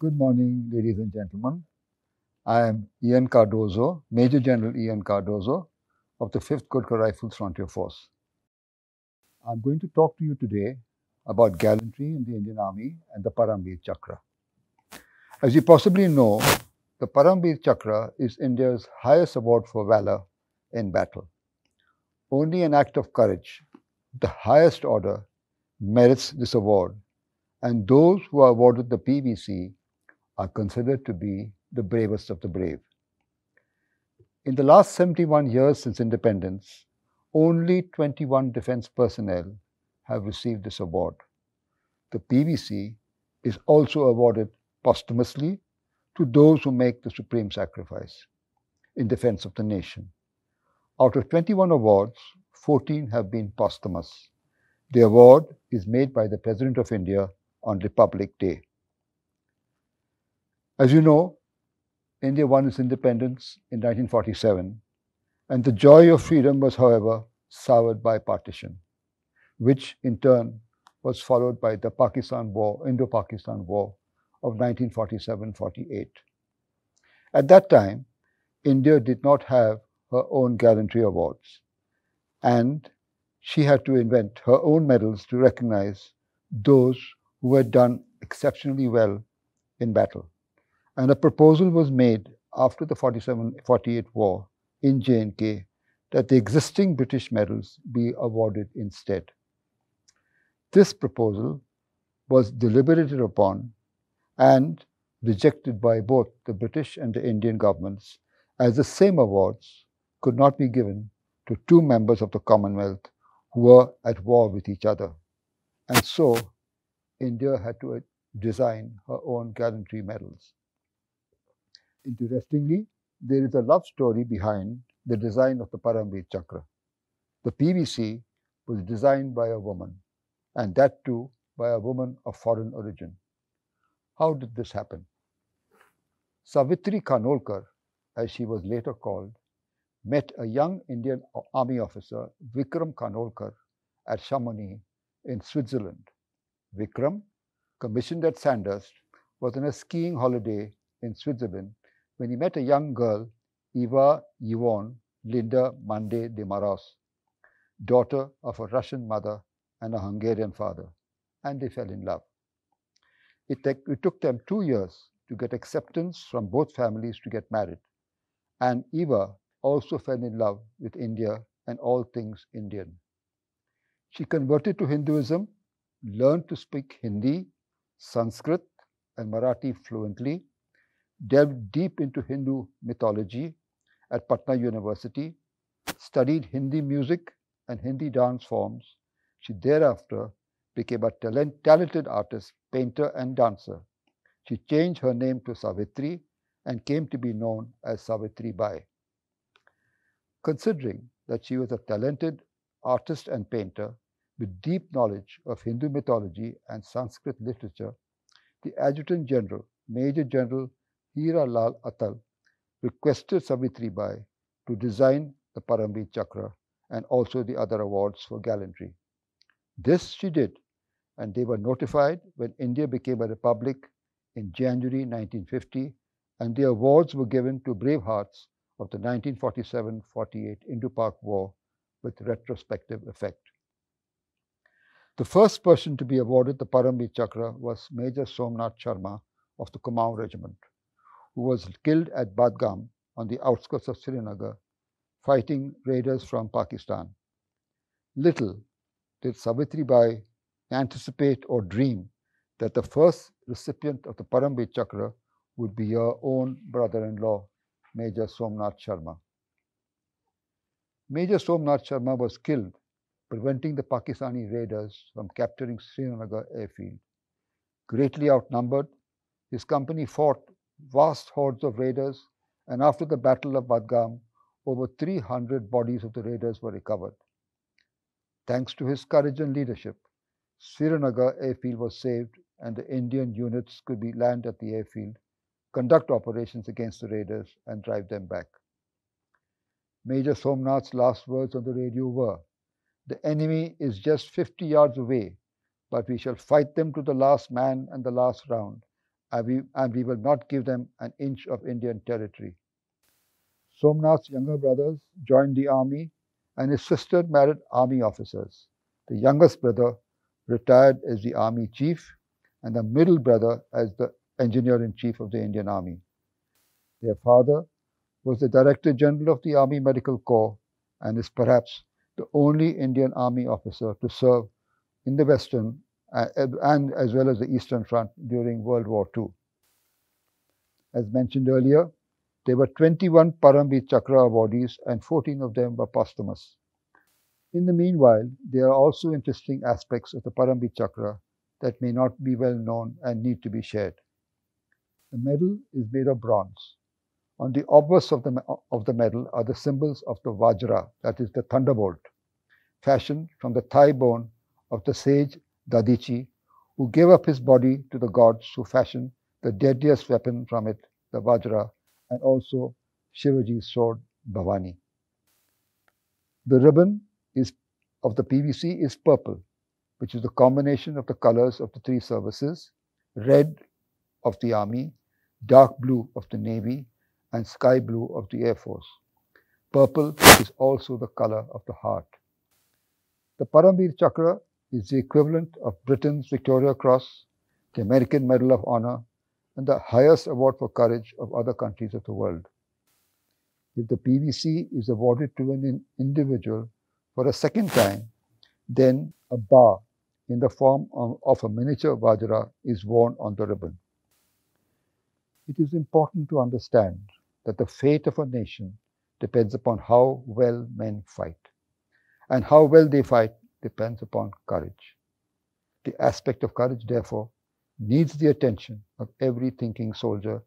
Good morning, ladies and gentlemen. I am Ian Cardozo, Major General Ian Cardozo of the 5th Goodka Rifles Frontier Force. I'm going to talk to you today about gallantry in the Indian Army and the Paramvir Chakra. As you possibly know, the Paramvir Chakra is India's highest award for valor in battle. Only an act of courage, the highest order, merits this award, and those who are awarded the PVC are considered to be the bravest of the brave. In the last 71 years since independence, only 21 defense personnel have received this award. The PVC is also awarded posthumously to those who make the supreme sacrifice in defense of the nation. Out of 21 awards, 14 have been posthumous. The award is made by the President of India on Republic Day. As you know, India won its independence in 1947, and the joy of freedom was, however, soured by partition, which in turn was followed by the Pakistan War, Indo-Pakistan War of 1947-48. At that time, India did not have her own gallantry awards, and she had to invent her own medals to recognize those who had done exceptionally well in battle. And a proposal was made after the 47 48 war in J&K that the existing British medals be awarded instead. This proposal was deliberated upon and rejected by both the British and the Indian governments as the same awards could not be given to two members of the Commonwealth who were at war with each other. And so India had to uh, design her own gallantry medals. Interestingly, there is a love story behind the design of the Parambir Chakra. The PVC was designed by a woman, and that too by a woman of foreign origin. How did this happen? Savitri Kanolkar, as she was later called, met a young Indian army officer, Vikram Kanolkar, at Chamonix in Switzerland. Vikram, commissioned at Sandhurst, was on a skiing holiday in Switzerland when he met a young girl, Eva Yvonne Linda Mande de Maros, daughter of a Russian mother and a Hungarian father, and they fell in love. It, it took them two years to get acceptance from both families to get married, and Eva also fell in love with India and all things Indian. She converted to Hinduism, learned to speak Hindi, Sanskrit, and Marathi fluently, delved deep into Hindu mythology at Patna University, studied Hindi music and Hindi dance forms. She thereafter became a talent, talented artist, painter, and dancer. She changed her name to Savitri and came to be known as Savitri Bai. Considering that she was a talented artist and painter with deep knowledge of Hindu mythology and Sanskrit literature, the Adjutant General, Major General Hira Lal Atal requested Savitri Bai to design the Paramvir Chakra and also the other awards for gallantry. This she did, and they were notified when India became a republic in January 1950, and the awards were given to brave hearts of the 1947-48 Indo-Pak War with retrospective effect. The first person to be awarded the Paramvir Chakra was Major Somnath Sharma of the Kumau Regiment who was killed at Badgam on the outskirts of Srinagar fighting raiders from Pakistan. Little did Savitri Bai anticipate or dream that the first recipient of the Parambir Chakra would be her own brother-in-law, Major Somnath Sharma. Major Somnath Sharma was killed, preventing the Pakistani raiders from capturing Srinagar airfield. Greatly outnumbered, his company fought vast hordes of raiders, and after the Battle of Badgam, over 300 bodies of the raiders were recovered. Thanks to his courage and leadership, Srinagar airfield was saved and the Indian units could be land at the airfield, conduct operations against the raiders and drive them back. Major Somnath's last words on the radio were, the enemy is just 50 yards away, but we shall fight them to the last man and the last round and we will not give them an inch of Indian territory. Somnath's younger brothers joined the army and his sister married army officers. The youngest brother retired as the army chief and the middle brother as the engineer-in-chief of the Indian army. Their father was the director general of the Army Medical Corps and is perhaps the only Indian army officer to serve in the Western uh, and as well as the Eastern Front during World War II. As mentioned earlier, there were 21 Parambi Chakra awardees and 14 of them were posthumous. In the meanwhile, there are also interesting aspects of the Parambi Chakra that may not be well known and need to be shared. The medal is made of bronze. On the obverse of the, of the medal are the symbols of the Vajra, that is the thunderbolt, fashioned from the thigh bone of the sage Dadichi, who gave up his body to the gods who fashioned the deadliest weapon from it, the Vajra, and also Shivaji's sword, Bhavani. The ribbon is, of the PVC is purple, which is the combination of the colors of the three services, red of the army, dark blue of the navy, and sky blue of the air force. Purple is also the color of the heart. The Paramvir Chakra is the equivalent of Britain's Victoria Cross, the American Medal of Honor, and the highest award for courage of other countries of the world. If the PVC is awarded to an individual for a second time, then a bar in the form of, of a miniature Vajra is worn on the ribbon. It is important to understand that the fate of a nation depends upon how well men fight. And how well they fight depends upon courage. The aspect of courage, therefore, needs the attention of every thinking soldier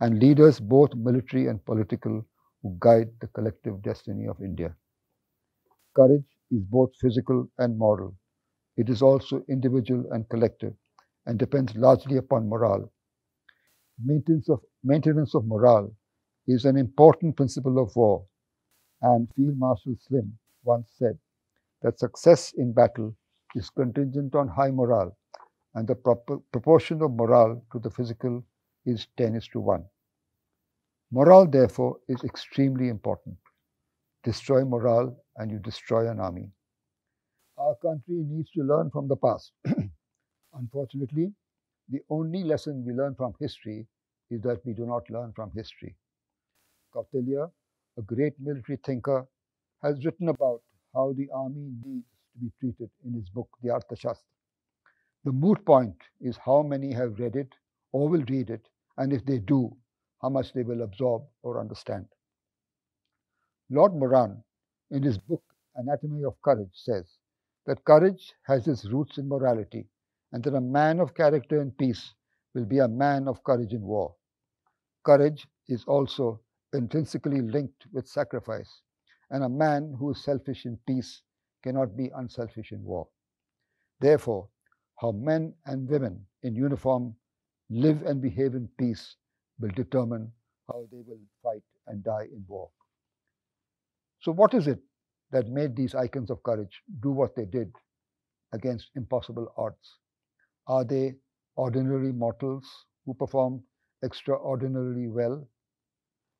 and leaders, both military and political, who guide the collective destiny of India. Courage is both physical and moral. It is also individual and collective and depends largely upon morale. Maintenance of, maintenance of morale is an important principle of war, and Field Marshal Slim once said that success in battle is contingent on high morale, and the proper proportion of morale to the physical is 10 is to 1. Morale, therefore, is extremely important. Destroy morale and you destroy an army. Our country needs to learn from the past. Unfortunately, the only lesson we learn from history is that we do not learn from history. Kautilya, a great military thinker, has written about how the army needs to be treated in his book, The Arthashastra. The moot point is how many have read it or will read it, and if they do, how much they will absorb or understand. Lord Moran, in his book Anatomy of Courage, says that courage has its roots in morality, and that a man of character in peace will be a man of courage in war. Courage is also intrinsically linked with sacrifice, and a man who is selfish in peace cannot be unselfish in war. Therefore, how men and women in uniform live and behave in peace will determine how they will fight and die in war. So, what is it that made these icons of courage do what they did against impossible odds? Are they ordinary mortals who perform extraordinarily well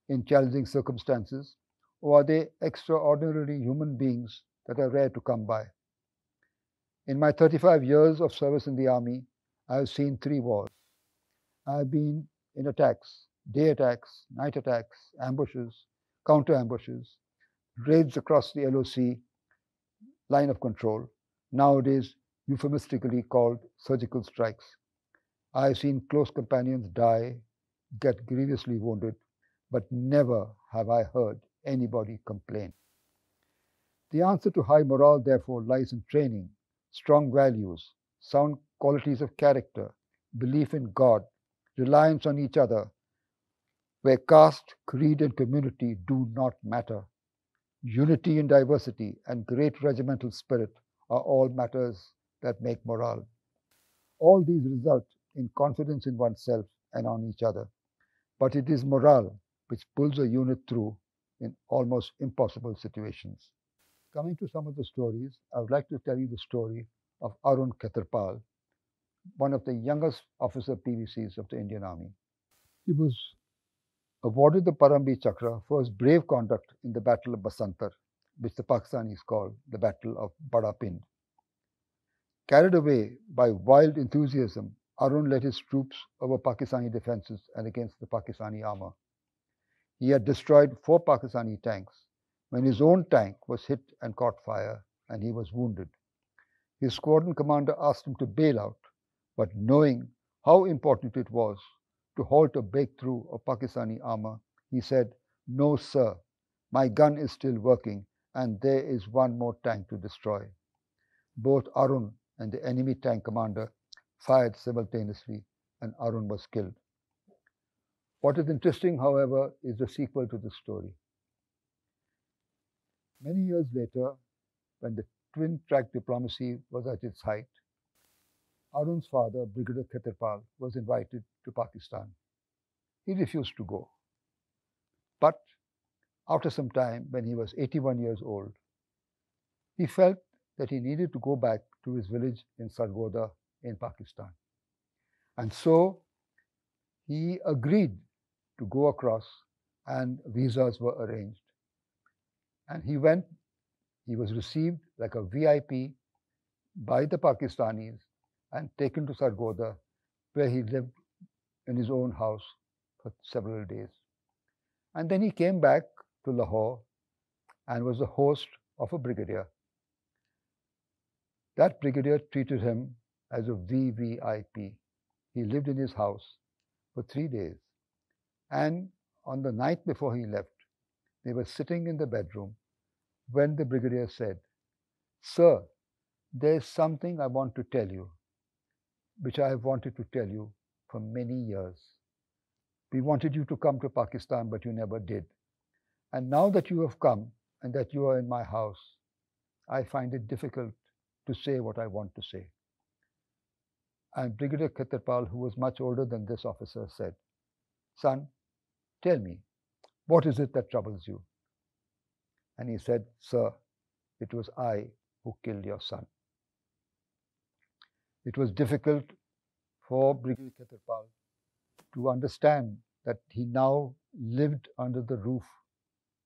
in challenging circumstances or are they extraordinary human beings that are rare to come by? In my 35 years of service in the army, I have seen three wars. I have been in attacks, day attacks, night attacks, ambushes, counter ambushes, raids across the LOC line of control, nowadays euphemistically called surgical strikes. I have seen close companions die, get grievously wounded, but never have I heard anybody complain. The answer to high morale, therefore, lies in training, strong values, sound qualities of character, belief in God, reliance on each other, where caste, creed, and community do not matter. Unity in diversity and great regimental spirit are all matters that make morale. All these result in confidence in oneself and on each other. But it is morale which pulls a unit through in almost impossible situations. Coming to some of the stories, I would like to tell you the story of Arun Khetarpal, one of the youngest officer PVCs of the Indian Army. He was awarded the Parambi Chakra for his brave conduct in the Battle of Basantar, which the Pakistanis called the Battle of Bada Pind. Carried away by wild enthusiasm, Arun led his troops over Pakistani defences and against the Pakistani armour. He had destroyed four Pakistani tanks when his own tank was hit and caught fire and he was wounded. His squadron commander asked him to bail out, but knowing how important it was to halt a breakthrough of Pakistani armor, he said, No, sir, my gun is still working and there is one more tank to destroy. Both Arun and the enemy tank commander fired simultaneously and Arun was killed. What is interesting, however, is the sequel to this story. Many years later, when the twin track diplomacy was at its height, Arun's father, Brigadier Khetarpal, was invited to Pakistan. He refused to go. But after some time, when he was 81 years old, he felt that he needed to go back to his village in Sargoda in Pakistan. And so he agreed to go across, and visas were arranged. And he went, he was received like a VIP by the Pakistanis and taken to Sargodha, where he lived in his own house for several days. And then he came back to Lahore and was the host of a brigadier. That brigadier treated him as a VVIP. He lived in his house for three days. And on the night before he left, they were sitting in the bedroom when the brigadier said, Sir, there's something I want to tell you, which I have wanted to tell you for many years. We wanted you to come to Pakistan, but you never did. And now that you have come and that you are in my house, I find it difficult to say what I want to say. And Brigadier Khetarpal, who was much older than this officer, said, Son, Tell me, what is it that troubles you? And he said, Sir, it was I who killed your son. It was difficult for Brigadier Khetarpal to understand that he now lived under the roof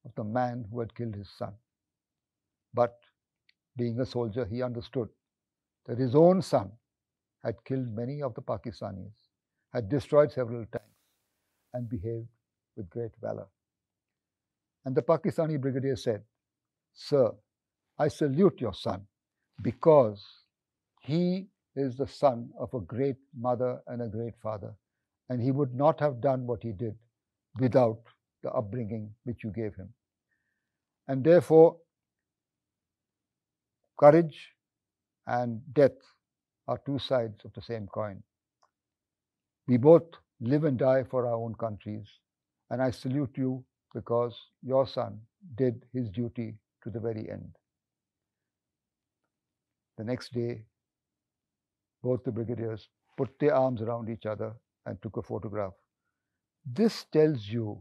of the man who had killed his son. But being a soldier, he understood that his own son had killed many of the Pakistanis, had destroyed several tanks, and behaved with great valor. And the Pakistani brigadier said, Sir, I salute your son because he is the son of a great mother and a great father, and he would not have done what he did without the upbringing which you gave him. And therefore, courage and death are two sides of the same coin. We both live and die for our own countries, and I salute you because your son did his duty to the very end. The next day, both the brigadiers put their arms around each other and took a photograph. This tells you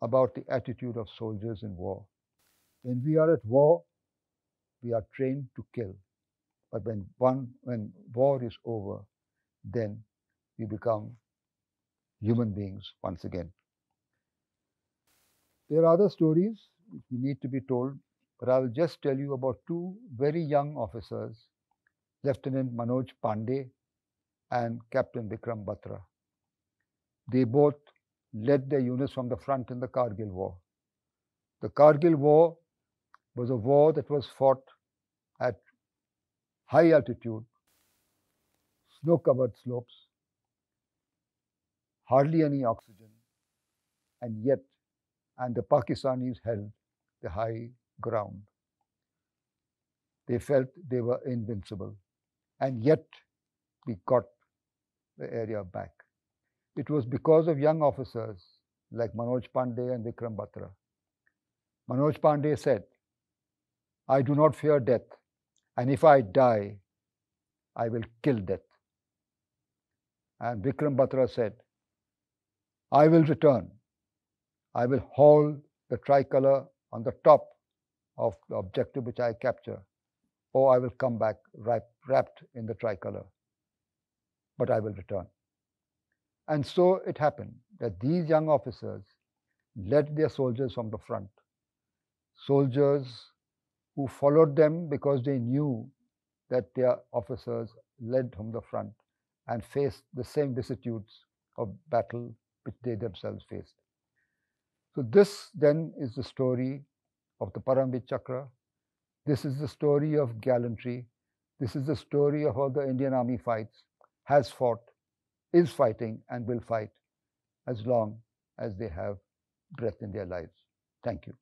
about the attitude of soldiers in war. When we are at war, we are trained to kill. But when, one, when war is over, then we become human beings once again. There are other stories which need to be told, but I will just tell you about two very young officers, Lieutenant Manoj Pandey and Captain Vikram Batra. They both led their units from the front in the Kargil War. The Kargil War was a war that was fought at high altitude, snow covered slopes, hardly any oxygen, and yet and the Pakistanis held the high ground. They felt they were invincible, and yet we got the area back. It was because of young officers like Manoj Pandey and Vikram Batra. Manoj Pandey said, I do not fear death, and if I die, I will kill death. And Vikram Batra said, I will return I will hold the tricolor on the top of the objective which I capture, or I will come back wrapped in the tricolor, but I will return. And so it happened that these young officers led their soldiers from the front. Soldiers who followed them because they knew that their officers led from the front and faced the same vicissitudes of battle which they themselves faced. So this then is the story of the Parambit Chakra. This is the story of gallantry. This is the story of how the Indian Army fights, has fought, is fighting, and will fight as long as they have breath in their lives. Thank you.